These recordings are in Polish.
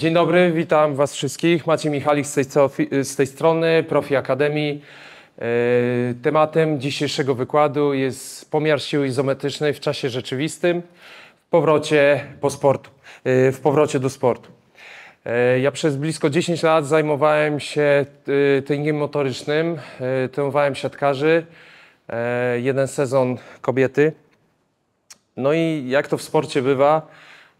Dzień dobry, witam Was wszystkich. Maciej Michalik z tej, z tej strony, Profi Akademii. E, tematem dzisiejszego wykładu jest pomiar siły izometrycznej w czasie rzeczywistym w powrocie po sportu, e, w powrocie do sportu. E, ja przez blisko 10 lat zajmowałem się treningiem motorycznym, trenowałem siatkarzy, jeden sezon kobiety. No i jak to w sporcie bywa,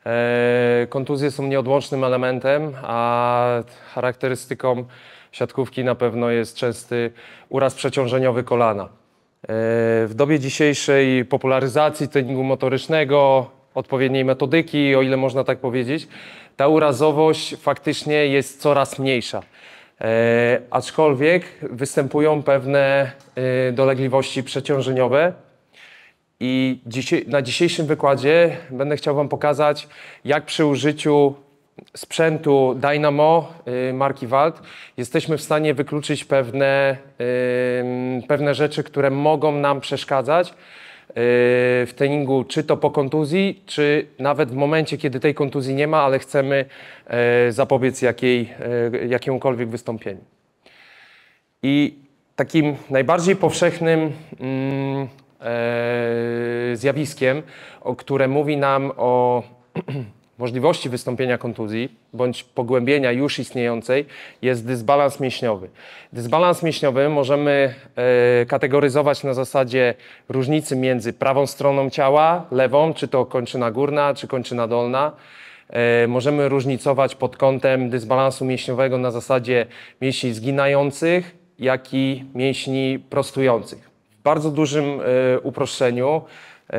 E, kontuzje są nieodłącznym elementem, a charakterystyką siatkówki na pewno jest częsty uraz przeciążeniowy kolana. E, w dobie dzisiejszej popularyzacji treningu motorycznego, odpowiedniej metodyki, o ile można tak powiedzieć, ta urazowość faktycznie jest coraz mniejsza. E, aczkolwiek występują pewne e, dolegliwości przeciążeniowe, i na dzisiejszym wykładzie będę chciał Wam pokazać, jak przy użyciu sprzętu Dynamo y, marki Walt jesteśmy w stanie wykluczyć pewne, pewne rzeczy, które mogą nam przeszkadzać y, w treningu, czy to po kontuzji, czy nawet w momencie, kiedy tej kontuzji nie ma, ale chcemy y, zapobiec jakiej, jakiemukolwiek wystąpieniu. I takim najbardziej powszechnym E, zjawiskiem, które mówi nam o możliwości wystąpienia kontuzji bądź pogłębienia już istniejącej jest dysbalans mięśniowy. Dysbalans mięśniowy możemy e, kategoryzować na zasadzie różnicy między prawą stroną ciała, lewą, czy to kończyna górna, czy kończyna dolna. E, możemy różnicować pod kątem dysbalansu mięśniowego na zasadzie mięśni zginających, jak i mięśni prostujących bardzo dużym e, uproszczeniu e,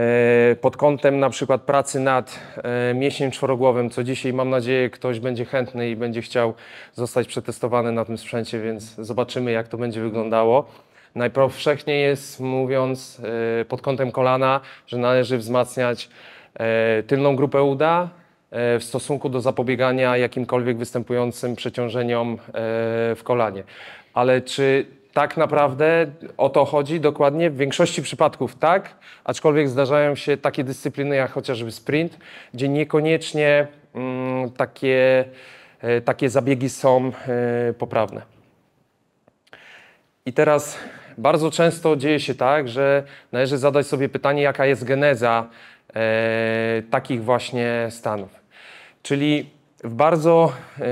pod kątem na przykład pracy nad e, mięśniem czworogłowym, co dzisiaj mam nadzieję ktoś będzie chętny i będzie chciał zostać przetestowany na tym sprzęcie, więc zobaczymy jak to będzie wyglądało. Najpowszechniej jest mówiąc pod kątem kolana, że należy wzmacniać tylną grupę uda w stosunku do zapobiegania jakimkolwiek występującym przeciążeniom w kolanie. Ale czy tak naprawdę o to chodzi dokładnie w większości przypadków, tak, aczkolwiek zdarzają się takie dyscypliny jak chociażby sprint, gdzie niekoniecznie mm, takie, y, takie zabiegi są y, poprawne. I teraz bardzo często dzieje się tak, że należy zadać sobie pytanie, jaka jest geneza e, takich właśnie stanów. Czyli w bardzo y,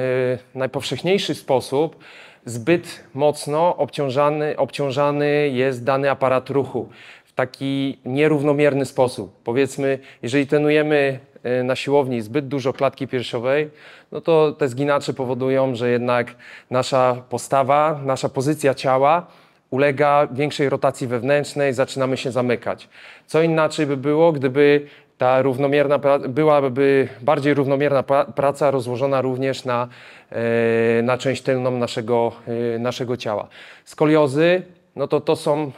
najpowszechniejszy sposób zbyt mocno obciążany, obciążany jest dany aparat ruchu w taki nierównomierny sposób. Powiedzmy, jeżeli tenujemy y, na siłowni zbyt dużo klatki piersiowej, no to te zginacze powodują, że jednak nasza postawa, nasza pozycja ciała ulega większej rotacji wewnętrznej, zaczynamy się zamykać. Co inaczej by było, gdyby ta równomierna byłaby bardziej równomierna pra praca rozłożona również na, e, na część tylną naszego, e, naszego ciała. Skoliozy no to to są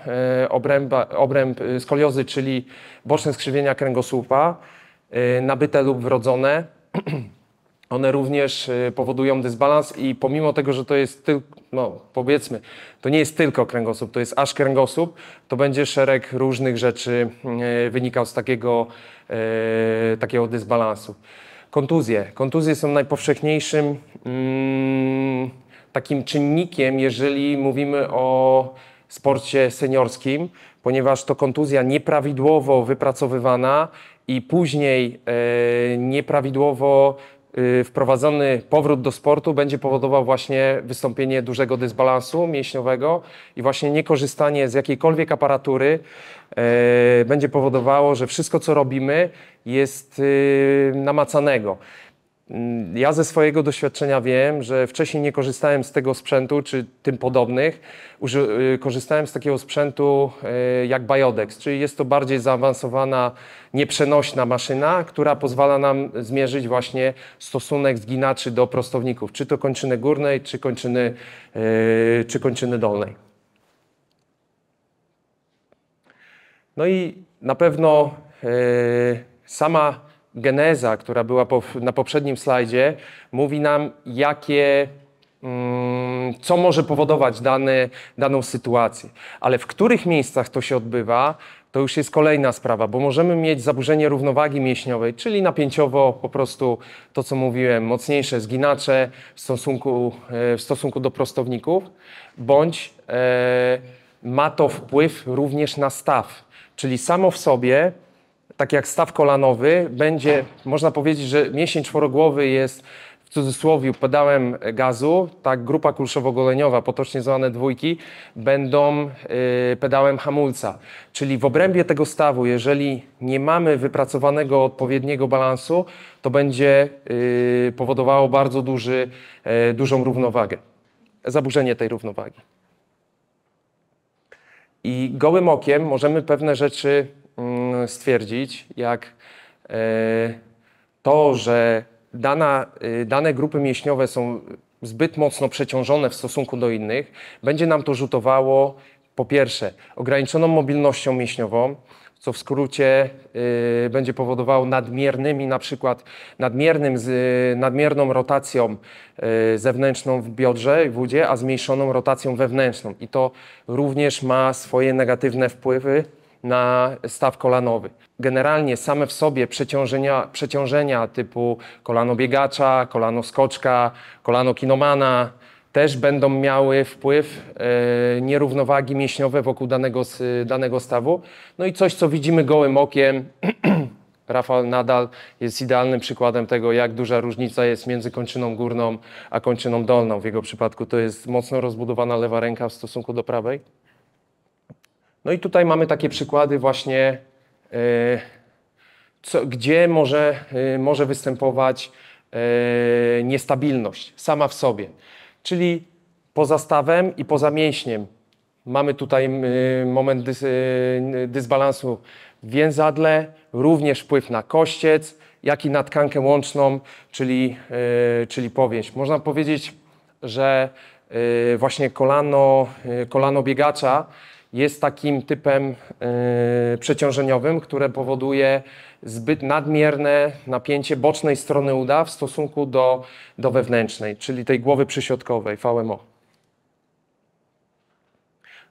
e, obręba, obręb e, skoliozy, czyli boczne skrzywienia kręgosłupa, e, nabyte lub wrodzone. one również y, powodują dysbalans i pomimo tego, że to jest tylko, no powiedzmy, to nie jest tylko kręgosłup, to jest aż kręgosłup, to będzie szereg różnych rzeczy y, wynikał z takiego, y, takiego dysbalansu. Kontuzje. Kontuzje są najpowszechniejszym mm, takim czynnikiem, jeżeli mówimy o sporcie seniorskim, ponieważ to kontuzja nieprawidłowo wypracowywana i później nieprawidłowo Y, wprowadzony powrót do sportu będzie powodował właśnie wystąpienie dużego dysbalansu mięśniowego i właśnie niekorzystanie z jakiejkolwiek aparatury y, będzie powodowało, że wszystko co robimy jest y, namacanego. Mm, ja ze swojego doświadczenia wiem, że wcześniej nie korzystałem z tego sprzętu czy tym podobnych. Uży- y, korzystałem z takiego sprzętu y, jak Biodex, czyli jest to bardziej zaawansowana, nieprzenośna maszyna, która pozwala nam zmierzyć właśnie stosunek zginaczy do prostowników, czy to kończyny górnej, czy kończyny, y, czy kończyny dolnej. No i na pewno sama geneza, która była po, na poprzednim slajdzie, mówi nam, jakie mm, co może powodować dane, daną sytuację. Ale w których miejscach to się odbywa, to już jest kolejna sprawa, bo możemy mieć zaburzenie równowagi mięśniowej, czyli napięciowo po prostu to, co mówiłem, mocniejsze zginacze w stosunku, e, w stosunku do prostowników, bądź e, ma to wpływ również na staw, czyli samo w sobie tak jak staw kolanowy, będzie, można powiedzieć, że mięsień czworogłowy jest w cudzysłowie pedałem gazu, tak grupa kulszowo-goleniowa, potocznie zwane dwójki, będą y, pedałem hamulca. Czyli w obrębie tego stawu, jeżeli nie mamy wypracowanego odpowiedniego balansu, to będzie y, powodowało bardzo duży, y, dużą równowagę, zaburzenie tej równowagi. I gołym okiem możemy pewne rzeczy stwierdzić, jak e, to, że dana, e, dane grupy mięśniowe są zbyt mocno przeciążone w stosunku do innych, będzie nam to rzutowało po pierwsze ograniczoną mobilnością mięśniową, co w skrócie y, będzie powodowało nadmiernymi, na przykład nadmiernym, y, nadmierną rotacją y, zewnętrzną w biodrze i w udzie, a zmniejszoną rotacją wewnętrzną. I to również ma swoje negatywne wpływy na staw kolanowy. Generalnie same w sobie przeciążenia, przeciążenia typu kolano biegacza, kolano skoczka, kolano kinomana też będą miały wpływ yy, nierównowagi mięśniowe wokół danego, danego stawu. No i coś, co widzimy gołym okiem, Rafał nadal jest idealnym przykładem tego, jak duża różnica jest między kończyną górną a kończyną dolną. W jego przypadku to jest mocno rozbudowana lewa ręka w stosunku do prawej. No i tutaj mamy takie przykłady właśnie, e, co, gdzie może, e, może występować e, niestabilność sama w sobie. Czyli poza stawem i poza mięśniem mamy tutaj moment dys, dysbalansu w więzadle, również wpływ na kościec, jak i na tkankę łączną, czyli, czyli powięź. Można powiedzieć, że właśnie kolano, kolano biegacza jest takim typem yy, przeciążeniowym, które powoduje zbyt nadmierne napięcie bocznej strony uda w stosunku do, do wewnętrznej, czyli tej głowy przysiodkowej, VMO.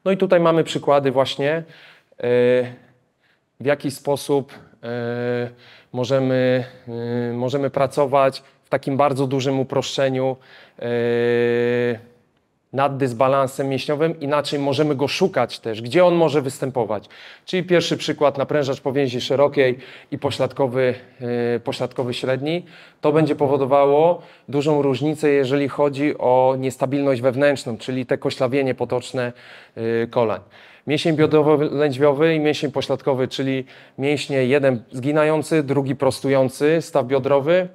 No i tutaj mamy przykłady właśnie, yy, w jaki sposób yy, możemy, możemy pracować w takim bardzo dużym uproszczeniu nad dysbalansem mięśniowym, inaczej możemy go szukać też, gdzie on może występować. Czyli pierwszy przykład, naprężacz powięzi szerokiej i pośladkowy, yy, pośladkowy średni. To będzie powodowało dużą różnicę, jeżeli chodzi o niestabilność wewnętrzną, czyli te koślawienie potoczne yy, kolan. Mięsień biodrowo-lędźwiowy i mięsień pośladkowy, czyli mięśnie jeden zginający, drugi prostujący, staw biodrowy,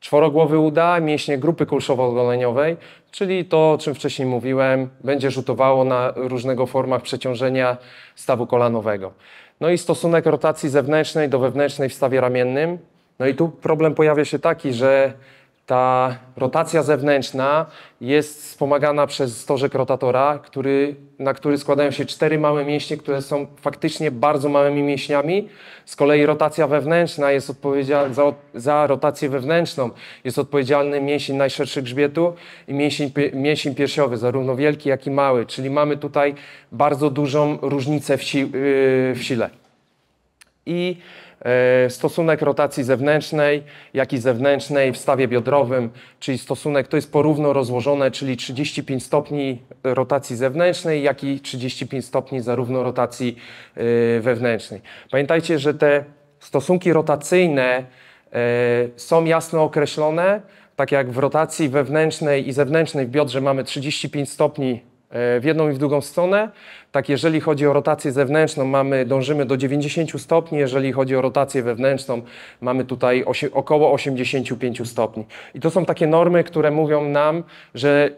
czworogłowy uda, mięśnie grupy kulszowo-goleniowej, czyli to, o czym wcześniej mówiłem, będzie rzutowało na różnego formach przeciążenia stawu kolanowego. No i stosunek rotacji zewnętrznej do wewnętrznej w stawie ramiennym. No i tu problem pojawia się taki, że ta rotacja zewnętrzna jest wspomagana przez stożek rotatora, który, na który składają się cztery małe mięśnie, które są faktycznie bardzo małymi mięśniami. Z kolei rotacja wewnętrzna jest odpowiedzialna za, za rotację wewnętrzną. Jest odpowiedzialny mięsień najszerszy grzbietu i mięsień, mięsień piersiowy, zarówno wielki, jak i mały. Czyli mamy tutaj bardzo dużą różnicę w, si, yy, w sile. I E, stosunek rotacji zewnętrznej, jak i zewnętrznej w stawie biodrowym, czyli stosunek to jest porówno rozłożone, czyli 35 stopni rotacji zewnętrznej, jak i 35 stopni zarówno rotacji e, wewnętrznej. Pamiętajcie, że te stosunki rotacyjne e, są jasno określone, tak jak w rotacji wewnętrznej i zewnętrznej w biodrze mamy 35 stopni w jedną i w drugą stronę. Tak, jeżeli chodzi o rotację zewnętrzną, mamy, dążymy do 90 stopni, jeżeli chodzi o rotację wewnętrzną, mamy tutaj około 85 stopni. I to są takie normy, które mówią nam, że e,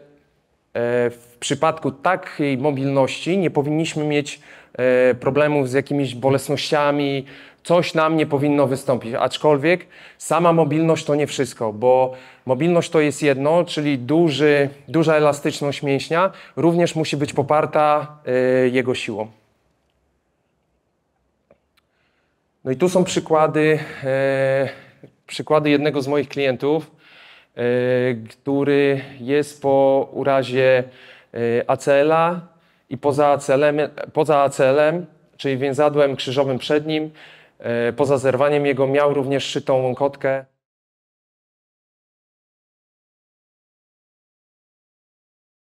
w przypadku takiej mobilności nie powinniśmy mieć E, problemów z jakimiś bolesnościami, coś nam nie powinno wystąpić. Aczkolwiek sama mobilność to nie wszystko, bo mobilność to jest jedno, czyli duży, duża elastyczność mięśnia również musi być poparta e, jego siłą. No i tu są przykłady, e, przykłady jednego z moich klientów, który jest po urazie ACL-a, i poza ACL-em, poza ACL-em czyli więzadłem krzyżowym przednim, e, poza zerwaniem jego miał również szytą łąkotkę.